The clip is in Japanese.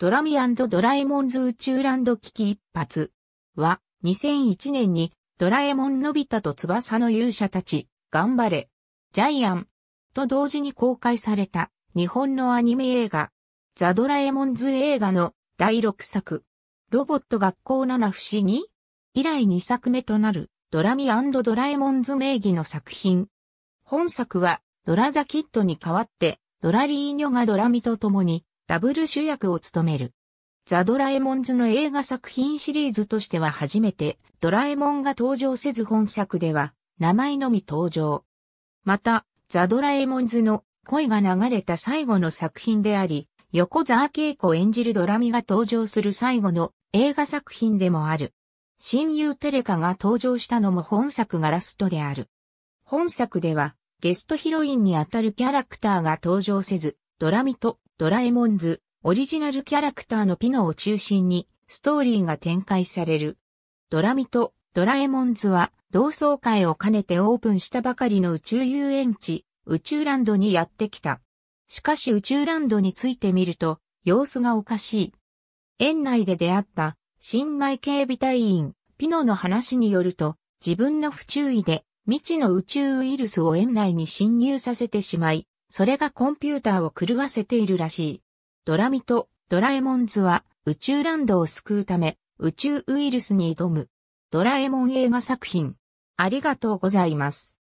ドラミドラえもんズ宇宙ランド危機一発は2001年にドラえもんのび太と翼の勇者たち、頑張れ、ジャイアンと同時に公開された日本のアニメ映画、ザ・ドラえもんズ映画の第6作、ロボット学校7不思議以来2作目となるドラミドラえもんズ名義の作品。本作はドラザキッドに代わってドラリーニョがドラミと共にダブル主役を務める。ザ・ドラえもんズの映画作品シリーズとしては初めて、ドラえもんが登場せず本作では、名前のみ登場。また、ザ・ドラえもんズの恋が流れた最後の作品であり、横沢恵子演じるドラミが登場する最後の映画作品でもある。親友テレカが登場したのも本作がラストである。本作では、ゲストヒロインにあたるキャラクターが登場せず、ドラミとドラえもんズ、オリジナルキャラクターのピノを中心に、ストーリーが展開される。ドラミとドラえもんズは、同窓会を兼ねてオープンしたばかりの宇宙遊園地、宇宙ランドにやってきた。しかし宇宙ランドについてみると、様子がおかしい。園内で出会った、新米警備隊員、ピノの話によると、自分の不注意で、未知の宇宙ウイルスを園内に侵入させてしまい、それがコンピューターを狂わせているらしい。ドラミとドラえもんズは宇宙ランドを救うため宇宙ウイルスに挑むドラえもん映画作品。ありがとうございます。